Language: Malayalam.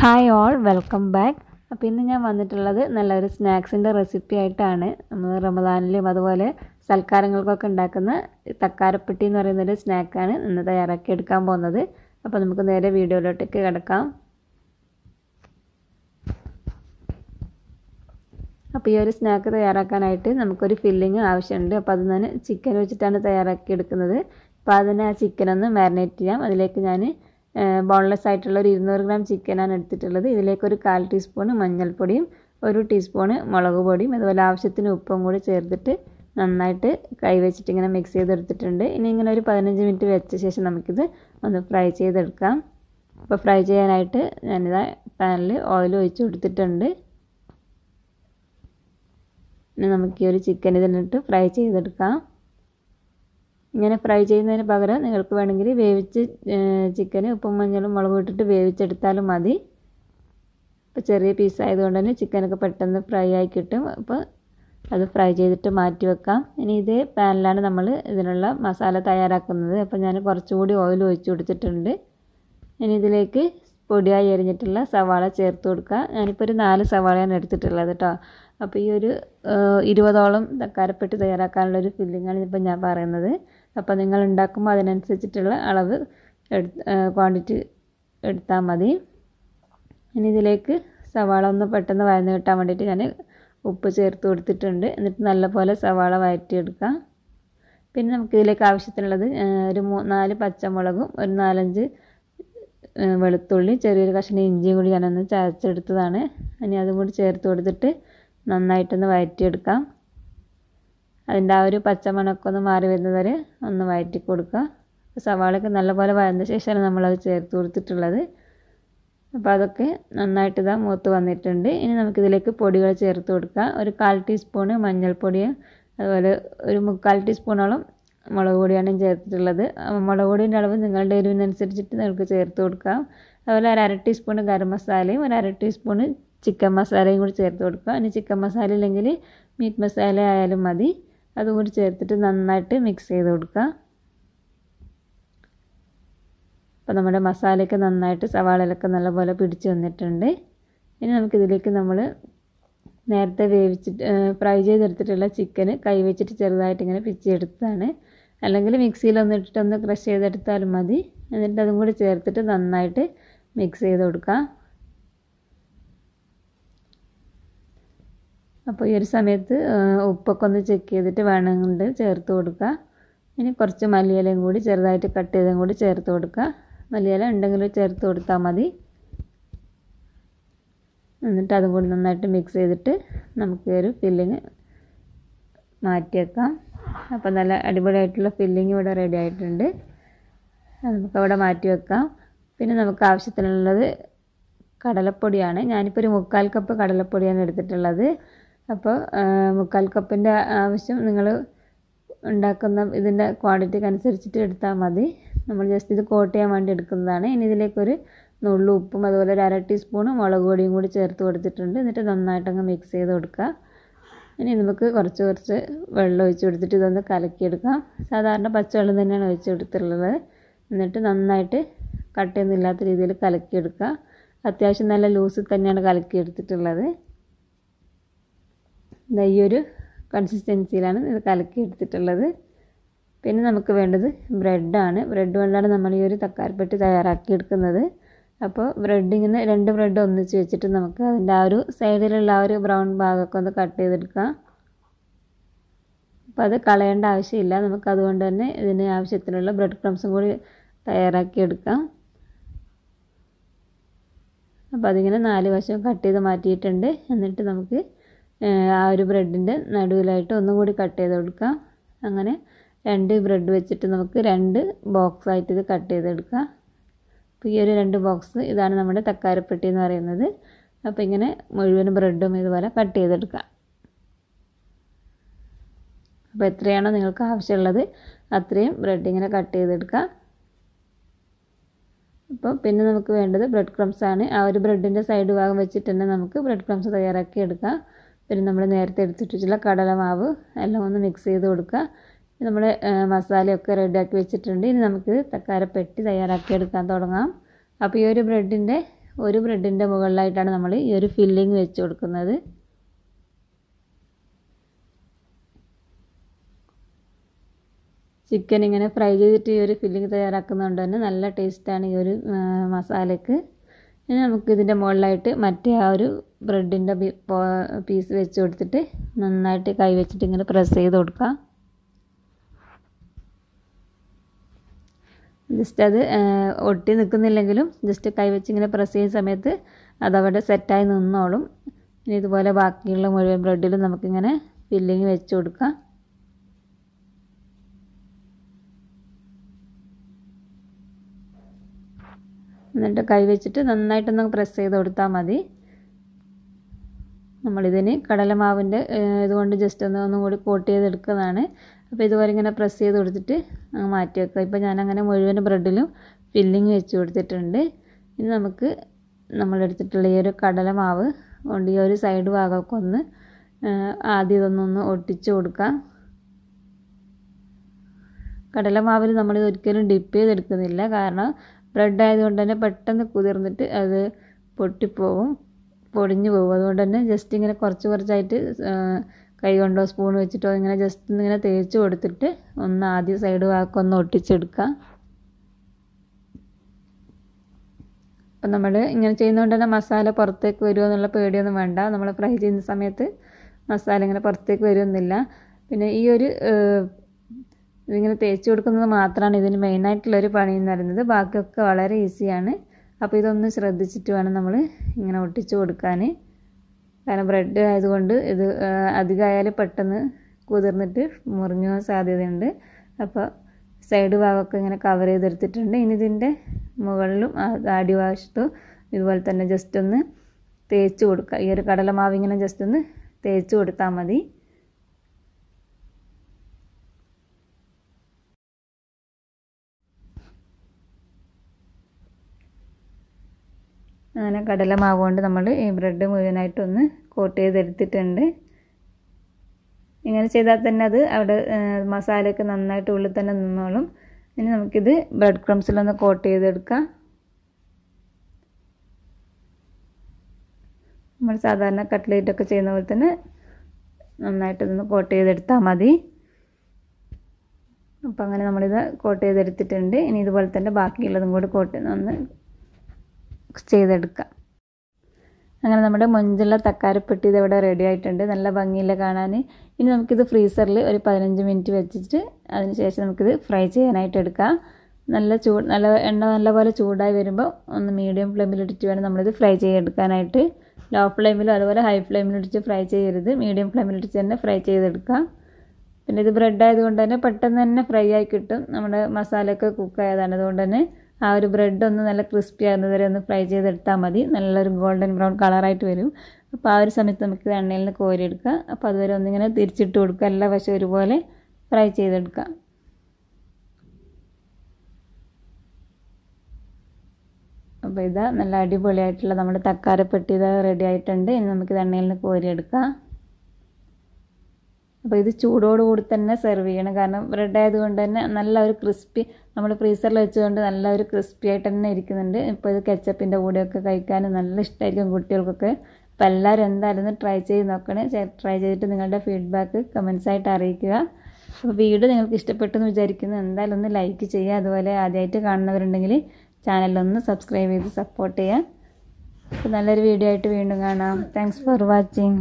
ഹായ് ഓൾ വെൽക്കം ബാക്ക് അപ്പോൾ ഇന്ന് ഞാൻ വന്നിട്ടുള്ളത് നല്ലൊരു സ്നാക്സിൻ്റെ റെസിപ്പി ആയിട്ടാണ് നമ്മൾ റമദാനിലും അതുപോലെ സൽക്കാരങ്ങൾക്കൊക്കെ ഉണ്ടാക്കുന്ന തക്കാരപ്പെട്ടി എന്ന് പറയുന്നൊരു സ്നാക്കാണ് ഇന്ന് തയ്യാറാക്കി എടുക്കാൻ പോകുന്നത് അപ്പോൾ നമുക്ക് നേരെ വീഡിയോയിലോട്ടേക്ക് കിടക്കാം അപ്പോൾ ഈ ഒരു സ്നാക്ക് തയ്യാറാക്കാനായിട്ട് നമുക്കൊരു ഫില്ലിങ് ആവശ്യമുണ്ട് അപ്പോൾ അതിന് ചിക്കൻ വെച്ചിട്ടാണ് തയ്യാറാക്കി എടുക്കുന്നത് അപ്പോൾ അതിന് ആ ചിക്കനൊന്ന് മാരിനേറ്റ് ചെയ്യാം അതിലേക്ക് ഞാൻ ബോൺലെസ് ആയിട്ടുള്ള ഒരു ഇരുന്നൂറ് ഗ്രാം ചിക്കനാണ് എടുത്തിട്ടുള്ളത് ഇതിലേക്ക് ഒരു കാൽ ടീസ്പൂൺ മഞ്ഞൾപ്പൊടിയും ഒരു ടീസ്പൂണ് മുളക് പൊടിയും അതുപോലെ ആവശ്യത്തിന് ഉപ്പും കൂടി ചേർത്തിട്ട് നന്നായിട്ട് കൈവച്ചിട്ട് ഇങ്ങനെ മിക്സ് ചെയ്തെടുത്തിട്ടുണ്ട് ഇനി ഇങ്ങനെ ഒരു പതിനഞ്ച് മിനിറ്റ് വെച്ച ശേഷം നമുക്കിത് ഒന്ന് ഫ്രൈ ചെയ്തെടുക്കാം അപ്പോൾ ഫ്രൈ ചെയ്യാനായിട്ട് ഞാനിതാ പാനിൽ ഓയിൽ ഒഴിച്ച് കൊടുത്തിട്ടുണ്ട് ഇനി നമുക്ക് ഈ ഒരു ചിക്കൻ ഇതിലിട്ട് ഫ്രൈ ചെയ്തെടുക്കാം ഇങ്ങനെ ഫ്രൈ ചെയ്യുന്നതിന് പകരം നിങ്ങൾക്ക് വേണമെങ്കിൽ വേവിച്ച് ചിക്കന് ഉപ്പും മഞ്ഞളും മുളകും ഇട്ടിട്ട് വേവിച്ചെടുത്താലും മതി ഇപ്പോൾ ചെറിയ പീസ് ആയതുകൊണ്ട് തന്നെ ചിക്കനൊക്കെ പെട്ടെന്ന് ഫ്രൈ ആയി കിട്ടും അപ്പോൾ അത് ഫ്രൈ ചെയ്തിട്ട് മാറ്റി വെക്കാം ഇനി ഇതേ പാനിലാണ് നമ്മൾ ഇതിനുള്ള മസാല തയ്യാറാക്കുന്നത് അപ്പോൾ ഞാൻ കുറച്ചുകൂടി ഓയിൽ ഒഴിച്ചു കൊടുത്തിട്ടുണ്ട് ഇനി ഇതിലേക്ക് പൊടിയായി എരിഞ്ഞിട്ടുള്ള സവാള ചേർത്ത് കൊടുക്കുക ഞാനിപ്പോൾ ഒരു നാല് സവാളയാണ് എടുത്തിട്ടുള്ളത് കേട്ടോ അപ്പോൾ ഈ ഒരു ഇരുപതോളം തക്കാരപ്പെട്ട് തയ്യാറാക്കാനുള്ള ഒരു ഫില്ലിങ്ങാണ് ഇപ്പോൾ ഞാൻ പറയുന്നത് അപ്പോൾ നിങ്ങൾ ഉണ്ടാക്കുമ്പോൾ അതിനനുസരിച്ചിട്ടുള്ള അളവ് എടുത്ത് ക്വാണ്ടിറ്റി എടുത്താൽ മതി ഇനി ഇതിലേക്ക് സവാള ഒന്ന് പെട്ടെന്ന് വഴന്ന് കിട്ടാൻ വേണ്ടിയിട്ട് ഞാൻ ഉപ്പ് ചേർത്ത് കൊടുത്തിട്ടുണ്ട് എന്നിട്ട് നല്ലപോലെ സവാള വഴറ്റിയെടുക്കുക പിന്നെ നമുക്ക് ഇതിലേക്ക് ആവശ്യത്തിനുള്ളത് ഒരു മൂ നാല് പച്ചമുളകും ഒരു നാലഞ്ച് വെളുത്തുള്ളി ചെറിയൊരു കഷ്ണം ഇഞ്ചിയും കൂടി ഞാനൊന്ന് ചതച്ചെടുത്തതാണ് ഇനി അതും കൂടി ചേർത്ത് കൊടുത്തിട്ട് നന്നായിട്ടൊന്ന് വഴറ്റിയെടുക്കാം അതിൻ്റെ ആ ഒരു പച്ചമണക്കം ഒന്ന് മാറി വരുന്നത് വരെ ഒന്ന് വഴറ്റി കൊടുക്കുക സവാളയൊക്കെ നല്ലപോലെ വഴന്ന ശേഷമാണ് നമ്മളത് ചേർത്ത് കൊടുത്തിട്ടുള്ളത് അപ്പോൾ അതൊക്കെ നന്നായിട്ട് ഇതാ മൂത്ത് വന്നിട്ടുണ്ട് ഇനി നമുക്കിതിലേക്ക് പൊടികൾ ചേർത്ത് കൊടുക്കുക ഒരു കാൽ ടീസ്പൂണ് മഞ്ഞൾപ്പൊടി അതുപോലെ ഒരു മുക്കാൽ ടീസ്പൂണോളം മുളക് പൊടിയാണ് ചേർത്തിട്ടുള്ളത് മുളക് പൊടിൻ്റെ അളവ് നിങ്ങളുടെ എരിവിനനുസരിച്ചിട്ട് നിങ്ങൾക്ക് ചേർത്ത് കൊടുക്കാം അതുപോലെ ഒരു അര ടീസ്പൂൺ ഗരം മസാലയും ഒരു അര ടീസ്പൂണ് ചിക്കൻ മസാലയും കൂടി ചേർത്ത് കൊടുക്കുക ഇനി ചിക്കൻ മസാല ഇല്ലെങ്കിൽ മീറ്റ് മസാല ആയാലും മതി അതും കൂടി ചേർത്തിട്ട് നന്നായിട്ട് മിക്സ് ചെയ്ത് കൊടുക്കുക അപ്പോൾ നമ്മുടെ മസാലയൊക്കെ നന്നായിട്ട് സവാളയിലൊക്കെ നല്ലപോലെ പിടിച്ച് വന്നിട്ടുണ്ട് ഇനി നമുക്കിതിലേക്ക് നമ്മൾ നേരത്തെ വേവിച്ചിട്ട് ഫ്രൈ ചെയ്തെടുത്തിട്ടുള്ള ചിക്കന് കൈ വെച്ചിട്ട് ചെറുതായിട്ട് ഇങ്ങനെ പിച്ചെടുത്തതാണ് അല്ലെങ്കിൽ മിക്സിയിലൊന്ന് ഇട്ടിട്ടൊന്ന് ക്രഷ് ചെയ്തെടുത്താലും മതി എന്നിട്ട് അതും കൂടി ചേർത്തിട്ട് നന്നായിട്ട് മിക്സ് ചെയ്ത് കൊടുക്കുക അപ്പോൾ ഈ ഒരു സമയത്ത് ഉപ്പൊക്കെ ഒന്ന് ചെക്ക് ചെയ്തിട്ട് കൊണ്ട് ചേർത്ത് കൊടുക്കുക ഇനി കുറച്ച് മല്ലിയിലയും കൂടി ചെറുതായിട്ട് കട്ട് ചെയ്തും കൂടി ചേർത്ത് കൊടുക്കുക മല്ലിയില ഉണ്ടെങ്കിൽ ചേർത്ത് കൊടുത്താൽ മതി എന്നിട്ട് അതും കൂടി നന്നായിട്ട് മിക്സ് ചെയ്തിട്ട് നമുക്ക് ഒരു ഫില്ലിങ് മാറ്റിയേക്കാം അപ്പോൾ നല്ല അടിപൊളിയായിട്ടുള്ള ഫില്ലിങ് ഇവിടെ റെഡി ആയിട്ടുണ്ട് നമുക്കവിടെ മാറ്റി വെക്കാം പിന്നെ നമുക്ക് ആവശ്യത്തിനുള്ളത് കടലപ്പൊടിയാണ് ഞാനിപ്പോൾ ഒരു മുക്കാൽ കപ്പ് കടലപ്പൊടിയാണ് എടുത്തിട്ടുള്ളത് അപ്പോൾ മുക്കാൽ കപ്പിൻ്റെ ആവശ്യം നിങ്ങൾ ഉണ്ടാക്കുന്ന ഇതിൻ്റെ ക്വാണ്ടിറ്റിക്ക് അനുസരിച്ചിട്ട് എടുത്താൽ മതി നമ്മൾ ജസ്റ്റ് ഇത് കോട്ട് ചെയ്യാൻ വേണ്ടി എടുക്കുന്നതാണ് ഇനി ഇതിലേക്കൊരു നുള്ളു ഉപ്പും അതുപോലെ ഒരു അര ടീസ്പൂണ് മുളക് പൊടിയും കൂടി ചേർത്ത് കൊടുത്തിട്ടുണ്ട് എന്നിട്ട് നന്നായിട്ടങ്ങ് മിക്സ് ചെയ്ത് കൊടുക്കുക ഇനി നമുക്ക് കുറച്ച് കുറച്ച് വെള്ളം ഒഴിച്ച് കൊടുത്തിട്ട് ഇതൊന്ന് കലക്കിയെടുക്കാം സാധാരണ പച്ചവെള്ളം തന്നെയാണ് ഒഴിച്ച് കൊടുത്തിട്ടുള്ളത് എന്നിട്ട് നന്നായിട്ട് കട്ടയൊന്നും ഇല്ലാത്ത രീതിയിൽ കലക്കിയെടുക്കുക അത്യാവശ്യം നല്ല ലൂസിൽ തന്നെയാണ് കലക്കിയെടുത്തിട്ടുള്ളത് ഈ ഒരു കൺസിസ്റ്റൻസിയിലാണ് ഇത് കലക്കി എടുത്തിട്ടുള്ളത് പിന്നെ നമുക്ക് വേണ്ടത് ബ്രെഡാണ് ബ്രെഡ് കൊണ്ടാണ് നമ്മൾ ഈ ഒരു തക്കാരിപ്പെട്ടി തയ്യാറാക്കി എടുക്കുന്നത് അപ്പോൾ ബ്രെഡ് ഇങ്ങനെ രണ്ട് ബ്രെഡ് ഒന്നിച്ച് വെച്ചിട്ട് നമുക്ക് അതിൻ്റെ ആ ഒരു സൈഡിലുള്ള ആ ഒരു ബ്രൗൺ ഭാഗമൊക്കെ ഒന്ന് കട്ട് ചെയ്തെടുക്കാം അപ്പോൾ അത് കളയേണ്ട ആവശ്യമില്ല നമുക്ക് അതുകൊണ്ട് തന്നെ ഇതിന് ആവശ്യത്തിനുള്ള ബ്രെഡ് ക്രംസും കൂടി തയ്യാറാക്കി എടുക്കാം അപ്പോൾ അതിങ്ങനെ നാല് വശം കട്ട് ചെയ്ത് മാറ്റിയിട്ടുണ്ട് എന്നിട്ട് നമുക്ക് ആ ഒരു ബ്രെഡിൻ്റെ നടുവിലായിട്ട് ഒന്നും കൂടി കട്ട് ചെയ്ത് കൊടുക്കുക അങ്ങനെ രണ്ട് ബ്രെഡ് വെച്ചിട്ട് നമുക്ക് രണ്ട് ബോക്സ് ആയിട്ട് ഇത് കട്ട് ചെയ്തെടുക്കുക അപ്പോൾ ഈ ഒരു രണ്ട് ബോക്സ് ഇതാണ് നമ്മുടെ തക്കാരപ്പെട്ടി എന്ന് പറയുന്നത് അപ്പോൾ ഇങ്ങനെ മുഴുവൻ ബ്രെഡും ഇതുപോലെ കട്ട് ചെയ്തെടുക്കുക അപ്പോൾ എത്രയാണോ നിങ്ങൾക്ക് ആവശ്യമുള്ളത് അത്രയും ബ്രെഡ് ഇങ്ങനെ കട്ട് ചെയ്തെടുക്കുക അപ്പോൾ പിന്നെ നമുക്ക് വേണ്ടത് ബ്രെഡ് ക്രംസ് ആണ് ആ ഒരു ബ്രെഡിൻ്റെ സൈഡ് ഭാഗം വെച്ചിട്ട് തന്നെ നമുക്ക് ബ്രെഡ് ക്രംസ് തയ്യാറാക്കി എടുക്കാം പിന്നെ നമ്മൾ നേരത്തെ എടുത്തിട്ടുള്ള കടലമാവ് എല്ലാം ഒന്ന് മിക്സ് ചെയ്ത് കൊടുക്കുക നമ്മൾ മസാലയൊക്കെ റെഡിയാക്കി വെച്ചിട്ടുണ്ട് ഇനി നമുക്ക് തക്കാരപ്പെട്ടി തയ്യാറാക്കി എടുക്കാൻ തുടങ്ങാം അപ്പോൾ ഈ ഒരു ബ്രെഡിൻ്റെ ഒരു ബ്രെഡിൻ്റെ മുകളിലായിട്ടാണ് നമ്മൾ ഈ ഒരു ഫില്ലിങ് വെച്ച് കൊടുക്കുന്നത് ചിക്കൻ ഇങ്ങനെ ഫ്രൈ ചെയ്തിട്ട് ഈ ഒരു ഫില്ലിങ് തയ്യാറാക്കുന്നതുകൊണ്ട് തന്നെ നല്ല ടേസ്റ്റാണ് ഈ ഒരു മസാലയ്ക്ക് ഇനി നമുക്കിതിൻ്റെ മുകളിലായിട്ട് മറ്റേ ആ ഒരു ബ്രെഡിൻ്റെ പീസ് വെച്ച് കൊടുത്തിട്ട് നന്നായിട്ട് കൈ വെച്ചിട്ട് ഇങ്ങനെ പ്രസ് ചെയ്ത് കൊടുക്കുക ജസ്റ്റ് അത് ഒട്ടി നിൽക്കുന്നില്ലെങ്കിലും ജസ്റ്റ് കൈ വെച്ച് ഇങ്ങനെ പ്രസ് ചെയ്യുന്ന സമയത്ത് അതവിടെ സെറ്റായി നിന്നോളും ഇനി ഇതുപോലെ ബാക്കിയുള്ള മുഴുവൻ ബ്രെഡിലും നമുക്കിങ്ങനെ ഫില്ലിങ് വെച്ച് കൊടുക്കാം എന്നിട്ട് കൈ വെച്ചിട്ട് നന്നായിട്ടൊന്ന് പ്രസ് ചെയ്ത് കൊടുത്താൽ മതി നമ്മളിതിന് കടലമാവിൻ്റെ ഇതുകൊണ്ട് ജസ്റ്റ് ഒന്ന് ഒന്നും കൂടി കോട്ട് ചെയ്തെടുക്കുന്നതാണ് അപ്പോൾ ഇതുപോലെ ഇങ്ങനെ പ്രസ് ചെയ്ത് കൊടുത്തിട്ട് മാറ്റി വെക്കുക ഇപ്പോൾ ഞാനങ്ങനെ മുഴുവൻ ബ്രെഡിലും ഫില്ലിങ് വെച്ച് കൊടുത്തിട്ടുണ്ട് ഇനി നമുക്ക് നമ്മളെടുത്തിട്ടുള്ള ഈ ഒരു കടലമാവ് കൊണ്ട് ഈ ഒരു സൈഡ് ഭാഗമൊക്കെ ഒന്ന് ആദ്യം ഇതൊന്നൊന്ന് ഒട്ടിച്ച് കൊടുക്കാം കടലമാവിൽ നമ്മൾ ഒരിക്കലും ഡിപ്പ് ചെയ്തെടുക്കുന്നില്ല കാരണം ബ്രെഡ് ആയതുകൊണ്ട് തന്നെ പെട്ടെന്ന് കുതിർന്നിട്ട് അത് പൊട്ടിപ്പോവും പൊടിഞ്ഞു പോകും അതുകൊണ്ട് തന്നെ ജസ്റ്റ് ഇങ്ങനെ കുറച്ച് കുറച്ചായിട്ട് കൈ കൊണ്ടോ സ്പൂൺ വെച്ചിട്ടോ ഇങ്ങനെ ജസ്റ്റ് ഇങ്ങനെ തേച്ച് കൊടുത്തിട്ട് ഒന്ന് ആദ്യ സൈഡ് ഭാഗമൊന്ന് ഒട്ടിച്ചെടുക്കുക അപ്പം നമ്മൾ ഇങ്ങനെ ചെയ്യുന്നതുകൊണ്ട് തന്നെ മസാല പുറത്തേക്ക് വരുമോ എന്നുള്ള പേടിയൊന്നും വേണ്ട നമ്മൾ ഫ്രൈ ചെയ്യുന്ന സമയത്ത് മസാല ഇങ്ങനെ പുറത്തേക്ക് വരുമെന്നില്ല പിന്നെ ഈ ഒരു ഇതിങ്ങനെ തേച്ച് കൊടുക്കുന്നത് മാത്രമാണ് ഇതിന് മെയിനായിട്ടുള്ളൊരു പണി എന്ന് പറയുന്നത് ബാക്കിയൊക്കെ വളരെ ഈസിയാണ് അപ്പോൾ ഇതൊന്ന് ശ്രദ്ധിച്ചിട്ട് വേണം നമ്മൾ ഇങ്ങനെ ഒട്ടിച്ച് കൊടുക്കാൻ കാരണം ബ്രെഡ് ആയതുകൊണ്ട് ഇത് അധികമായാലും പെട്ടെന്ന് കുതിർന്നിട്ട് മുറിഞ്ഞു പോകാൻ സാധ്യതയുണ്ട് അപ്പോൾ സൈഡ് ഭാഗമൊക്കെ ഇങ്ങനെ കവർ ചെയ്തെടുത്തിട്ടുണ്ട് ഇനി ഇതിൻ്റെ മുകളിലും അടിവശത്തും ഇതുപോലെ തന്നെ ജസ്റ്റ് ഒന്ന് തേച്ച് കൊടുക്കുക ഈ ഒരു കടലമാവ് ഇങ്ങനെ ജസ്റ്റ് ഒന്ന് തേച്ച് കൊടുത്താൽ മതി അങ്ങനെ കടലമാവ് കൊണ്ട് നമ്മൾ ഈ ബ്രെഡ് മുഴുവനായിട്ടൊന്ന് കോട്ട് ചെയ്തെടുത്തിട്ടുണ്ട് ഇങ്ങനെ ചെയ്താൽ തന്നെ അത് അവിടെ മസാലയൊക്കെ നന്നായിട്ട് ഉള്ളിൽ തന്നെ നിന്നോളും ഇനി നമുക്കിത് ബ്രെഡ് ക്രംസിലൊന്ന് കോട്ട് ചെയ്തെടുക്കാം നമ്മൾ സാധാരണ കട്ട്ലേറ്റൊക്കെ ചെയ്യുന്ന പോലെ തന്നെ നന്നായിട്ടൊന്ന് കോട്ട് ചെയ്തെടുത്താൽ മതി അപ്പം അങ്ങനെ നമ്മളിത് കോട്ട് ചെയ്തെടുത്തിട്ടുണ്ട് ഇനി ഇതുപോലെ തന്നെ ബാക്കിയുള്ളതും കൂടി കോട്ട് ഒന്ന് ചെയ്തെടുക്കുക അങ്ങനെ നമ്മുടെ മൊഞ്ചുള്ള തക്കാരപ്പെട്ടി ഇതിവിടെ റെഡി ആയിട്ടുണ്ട് നല്ല ഭംഗിയില്ല കാണാൻ ഇനി നമുക്കിത് ഫ്രീസറിൽ ഒരു പതിനഞ്ച് മിനിറ്റ് വെച്ചിട്ട് അതിന് ശേഷം നമുക്കിത് ഫ്രൈ ചെയ്യാനായിട്ട് എടുക്കാം നല്ല ചൂട് നല്ല എണ്ണ നല്ല പോലെ ചൂടായി വരുമ്പോൾ ഒന്ന് മീഡിയം ഫ്ലെയിമിലിട്ടിട്ട് വേണം നമ്മളിത് ഫ്രൈ ചെയ്തെടുക്കാനായിട്ട് ലോ ഫ്ലെയിമിലും അതുപോലെ ഹൈ ഫ്ലെയിമിലിട്ടിട്ട് ഫ്രൈ ചെയ്യരുത് മീഡിയം ഫ്ലെയിമിലിട്ടിട്ട് തന്നെ ഫ്രൈ ചെയ്തെടുക്കാം പിന്നെ ഇത് ബ്രെഡ് ആയതുകൊണ്ട് തന്നെ പെട്ടെന്ന് തന്നെ ഫ്രൈ ആയി കിട്ടും നമ്മുടെ മസാലയൊക്കെ കുക്കായതാണ് അതുകൊണ്ട് തന്നെ ആ ഒരു ബ്രെഡ് ഒന്ന് നല്ല ക്രിസ്പി ആകുന്നത് വരെ ഒന്ന് ഫ്രൈ ചെയ്തെടുത്താൽ മതി നല്ലൊരു ഗോൾഡൻ ബ്രൗൺ കളറായിട്ട് വരും അപ്പോൾ ആ ഒരു സമയത്ത് നമുക്ക് എണ്ണയിൽ നിന്ന് കോരിയെടുക്കുക അപ്പോൾ അതുവരെ ഒന്നിങ്ങനെ തിരിച്ചിട്ട് കൊടുക്കുക എല്ലാ വശം ഒരുപോലെ ഫ്രൈ ചെയ്തെടുക്കുക അപ്പോൾ ഇതാ നല്ല അടിപൊളിയായിട്ടുള്ള നമ്മുടെ തക്കാരപ്പെട്ടി ഇത് റെഡി ആയിട്ടുണ്ട് ഇനി നമുക്കിത് എണ്ണയിൽ നിന്ന് കോരിയെടുക്കാം അപ്പോൾ ഇത് ചൂടോടുകൂടി തന്നെ സെർവ് ചെയ്യണം കാരണം ബ്രെഡ് ആയതുകൊണ്ട് തന്നെ നല്ല ഒരു ക്രിസ്പി നമ്മൾ ഫ്രീസറിൽ വെച്ചുകൊണ്ട് നല്ല ഒരു ക്രിസ്പി ആയിട്ട് തന്നെ ഇരിക്കുന്നുണ്ട് ഇപ്പോൾ ഇത് കെച്ചപ്പിൻ്റെ കൂടെയൊക്കെ കഴിക്കാൻ നല്ല ഇഷ്ടമായിരിക്കും കുട്ടികൾക്കൊക്കെ അപ്പോൾ എല്ലാവരും എന്തായാലും ട്രൈ ചെയ്ത് നോക്കണേ ട്രൈ ചെയ്തിട്ട് നിങ്ങളുടെ ഫീഡ്ബാക്ക് കമൻസായിട്ട് അറിയിക്കുക അപ്പോൾ വീഡിയോ നിങ്ങൾക്ക് ഇഷ്ടപ്പെട്ടെന്ന് വിചാരിക്കുന്നു എന്തായാലും ഒന്ന് ലൈക്ക് ചെയ്യുക അതുപോലെ ആദ്യമായിട്ട് കാണുന്നവരുണ്ടെങ്കിൽ ചാനലൊന്ന് സബ്സ്ക്രൈബ് ചെയ്ത് സപ്പോർട്ട് ചെയ്യുക അപ്പോൾ നല്ലൊരു വീഡിയോ ആയിട്ട് വീണ്ടും കാണാം താങ്ക്സ് ഫോർ വാച്ചിങ്